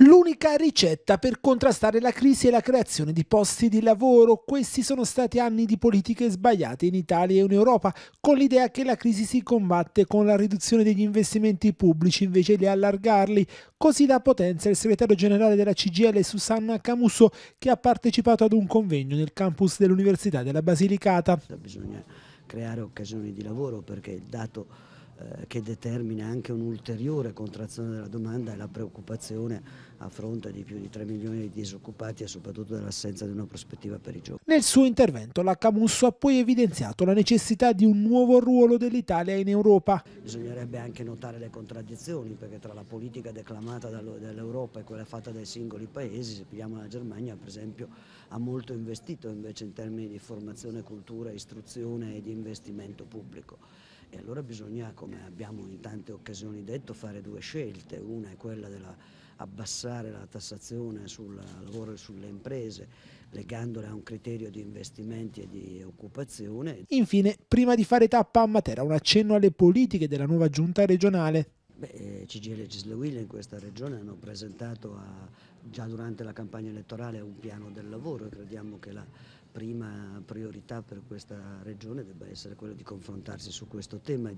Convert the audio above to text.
L'unica ricetta per contrastare la crisi è la creazione di posti di lavoro. Questi sono stati anni di politiche sbagliate in Italia e in Europa, con l'idea che la crisi si combatte con la riduzione degli investimenti pubblici invece di allargarli. Così da Potenza il segretario generale della CGL Susanna Camusso, che ha partecipato ad un convegno nel campus dell'Università della Basilicata. Bisogna creare occasioni di lavoro perché il dato eh, che determina anche un'ulteriore contrazione della domanda e la preoccupazione a fronte di più di 3 milioni di disoccupati e soprattutto dell'assenza di una prospettiva per i giovani. Nel suo intervento la Camusso ha poi evidenziato la necessità di un nuovo ruolo dell'Italia in Europa. Bisognerebbe anche notare le contraddizioni perché tra la politica declamata dall'Europa e quella fatta dai singoli paesi, se pigliamo la Germania per esempio ha molto investito invece in termini di formazione, cultura, istruzione e di investimento pubblico e allora bisogna come abbiamo in tante occasioni detto, fare due scelte. Una è quella di abbassare la tassazione sul lavoro e sulle imprese, legandole a un criterio di investimenti e di occupazione. Infine, prima di fare tappa a Matera, un accenno alle politiche della nuova giunta regionale. Beh, CGL eh, Cislewilla in questa regione hanno presentato a, già durante la campagna elettorale un piano del lavoro e crediamo che la prima priorità per questa regione debba essere quella di confrontarsi su questo tema.